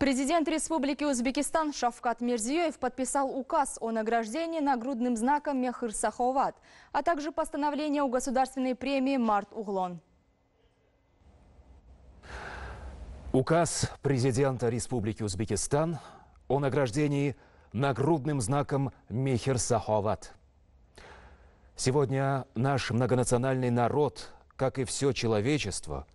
Президент Республики Узбекистан Шавкат Мирзиёев подписал указ о награждении нагрудным знаком Мехир Саховат, а также постановление о государственной премии «Март Углон». Указ президента Республики Узбекистан о награждении нагрудным знаком Мехир Саховат. Сегодня наш многонациональный народ, как и все человечество,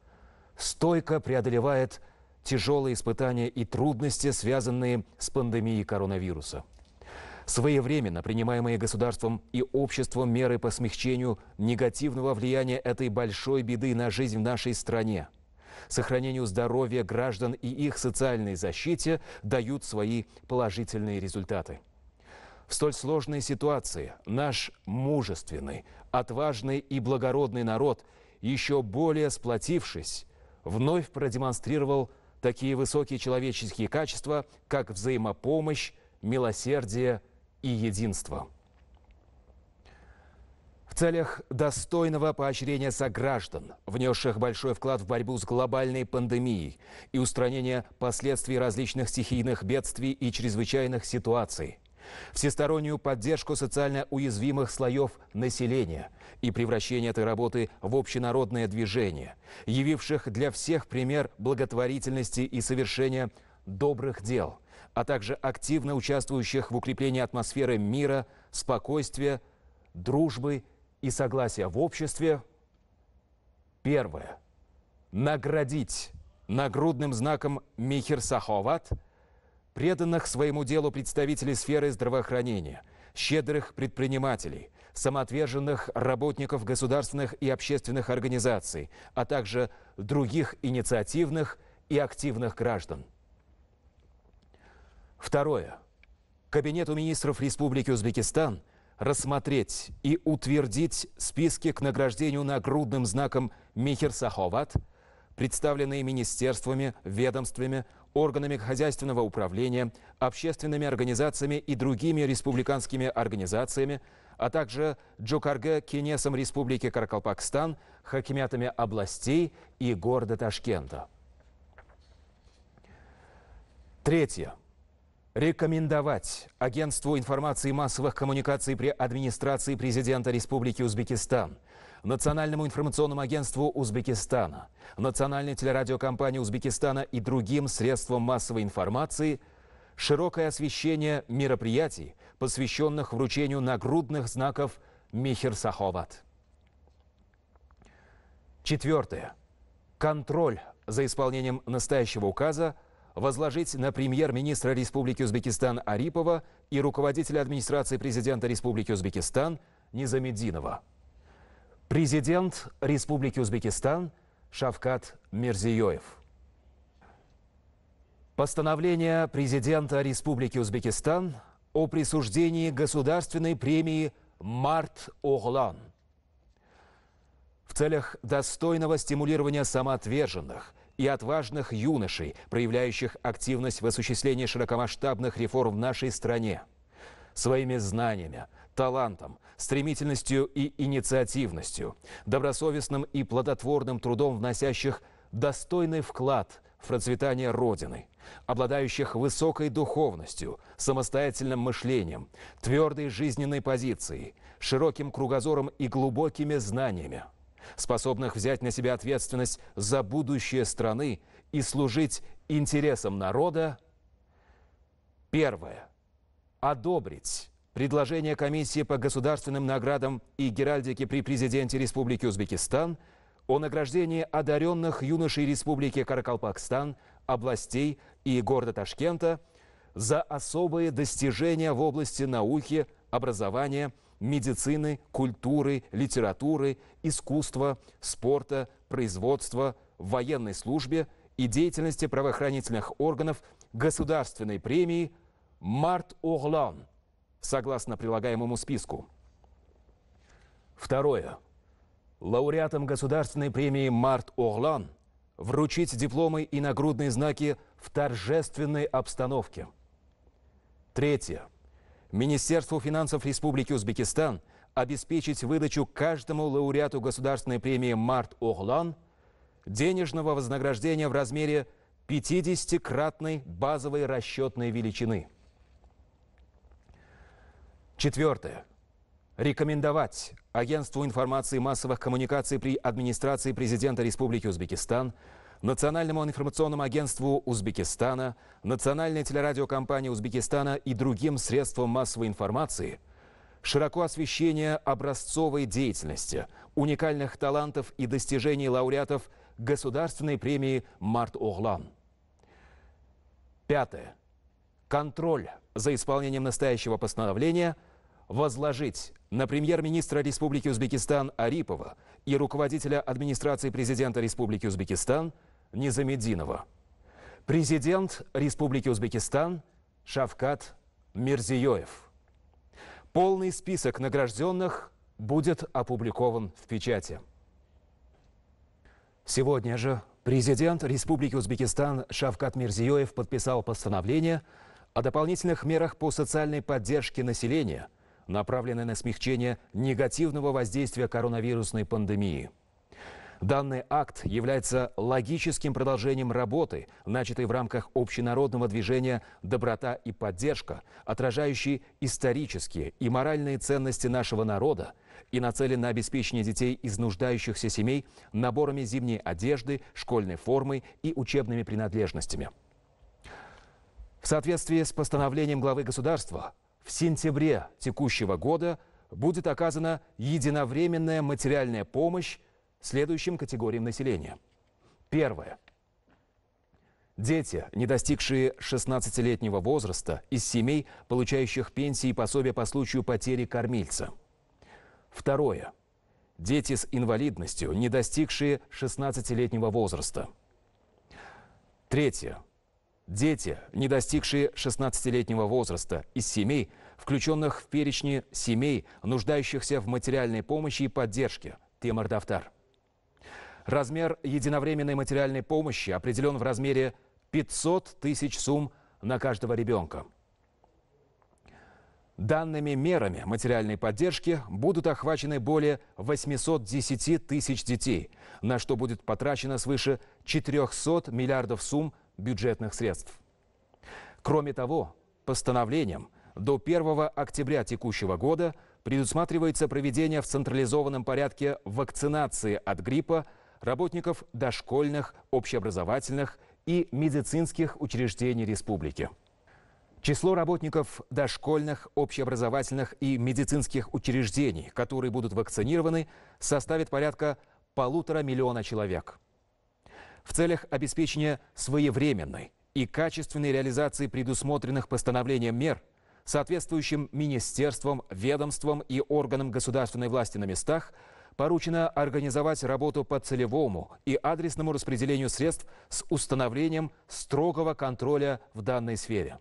стойко преодолевает тяжелые испытания и трудности, связанные с пандемией коронавируса. Своевременно принимаемые государством и обществом меры по смягчению негативного влияния этой большой беды на жизнь в нашей стране, сохранению здоровья граждан и их социальной защите дают свои положительные результаты. В столь сложной ситуации наш мужественный, отважный и благородный народ, еще более сплотившись, вновь продемонстрировал такие высокие человеческие качества, как взаимопомощь, милосердие и единство. В целях достойного поощрения сограждан, внесших большой вклад в борьбу с глобальной пандемией и устранение последствий различных стихийных бедствий и чрезвычайных ситуаций – всестороннюю поддержку социально уязвимых слоев населения и превращение этой работы в общенародное движение, явивших для всех пример благотворительности и совершения добрых дел, а также активно участвующих в укреплении атмосферы мира, спокойствия, дружбы и согласия в обществе. Первое. Наградить нагрудным знаком Михер Саховат – преданных своему делу представителей сферы здравоохранения, щедрых предпринимателей, самоотверженных работников государственных и общественных организаций, а также других инициативных и активных граждан. Второе. Кабинету министров Республики Узбекистан рассмотреть и утвердить списки к награждению нагрудным знаком Михер Саховат, представленные министерствами, ведомствами, органами хозяйственного управления, общественными организациями и другими республиканскими организациями, а также Джокарге Кенесом Республики Каракалпакстан, хакимятами областей и города Ташкента. Третье. Рекомендовать Агентству информации и массовых коммуникаций при администрации президента Республики Узбекистан, Национальному информационному агентству Узбекистана, Национальной телерадиокомпании Узбекистана и другим средствам массовой информации широкое освещение мероприятий, посвященных вручению нагрудных знаков Михер Саховат. Четвертое. Контроль за исполнением настоящего указа – возложить на премьер-министра Республики Узбекистан Арипова и руководителя администрации президента Республики Узбекистан Низамеддинова. Президент Республики Узбекистан Шавкат Мирзиёев. Постановление президента Республики Узбекистан о присуждении государственной премии «Март Оглан» в целях достойного стимулирования самоотверженных – и отважных юношей, проявляющих активность в осуществлении широкомасштабных реформ в нашей стране. Своими знаниями, талантом, стремительностью и инициативностью, добросовестным и плодотворным трудом вносящих достойный вклад в процветание Родины, обладающих высокой духовностью, самостоятельным мышлением, твердой жизненной позицией, широким кругозором и глубокими знаниями – способных взять на себя ответственность за будущее страны и служить интересам народа. Первое. Одобрить предложение Комиссии по государственным наградам и геральдике при президенте Республики Узбекистан о награждении одаренных юношей Республики Каракалпакстан, областей и города Ташкента за особые достижения в области науки, образования – медицины, культуры, литературы, искусства, спорта, производства, военной службе и деятельности правоохранительных органов государственной премии «Март Орлан», согласно прилагаемому списку. Второе. Лауреатам государственной премии «Март Орлан» вручить дипломы и нагрудные знаки в торжественной обстановке. Третье. Министерству финансов Республики Узбекистан обеспечить выдачу каждому лауреату государственной премии «Март Оглан» денежного вознаграждения в размере 50-кратной базовой расчетной величины. Четвертое. Рекомендовать Агентству информации массовых коммуникаций при администрации президента Республики Узбекистан – Национальному информационному агентству Узбекистана, Национальной телерадиокомпании Узбекистана и другим средствам массовой информации широко освещение образцовой деятельности, уникальных талантов и достижений лауреатов Государственной премии «Март Оглан». Пятое. Контроль за исполнением настоящего постановления возложить на премьер-министра Республики Узбекистан Арипова и руководителя администрации президента Республики Узбекистан – Низамеддинова. Президент Республики Узбекистан Шавкат Мирзиёев. Полный список награжденных будет опубликован в печати. Сегодня же президент Республики Узбекистан Шавкат Мирзиёев подписал постановление о дополнительных мерах по социальной поддержке населения, направленной на смягчение негативного воздействия коронавирусной пандемии. Данный акт является логическим продолжением работы, начатой в рамках общенародного движения «Доброта и поддержка», отражающей исторические и моральные ценности нашего народа и нацелен на обеспечение детей из нуждающихся семей наборами зимней одежды, школьной формы и учебными принадлежностями. В соответствии с постановлением главы государства, в сентябре текущего года будет оказана единовременная материальная помощь следующим категориям населения. Первое. Дети, не достигшие 16-летнего возраста, из семей, получающих пенсии и пособия по случаю потери кормильца. Второе. Дети с инвалидностью, не достигшие 16-летнего возраста. Третье. Дети, не достигшие 16-летнего возраста, из семей, включенных в перечни семей, нуждающихся в материальной помощи и поддержке. Темар Дафтар. Размер единовременной материальной помощи определен в размере 500 тысяч сумм на каждого ребенка. Данными мерами материальной поддержки будут охвачены более 810 тысяч детей, на что будет потрачено свыше 400 миллиардов сумм бюджетных средств. Кроме того, постановлением до 1 октября текущего года предусматривается проведение в централизованном порядке вакцинации от гриппа работников дошкольных, общеобразовательных и медицинских учреждений республики. Число работников дошкольных, общеобразовательных и медицинских учреждений, которые будут вакцинированы, составит порядка полутора миллиона человек. В целях обеспечения своевременной и качественной реализации предусмотренных постановлением мер, соответствующим министерствам, ведомствам и органам государственной власти на местах – поручено организовать работу по целевому и адресному распределению средств с установлением строгого контроля в данной сфере.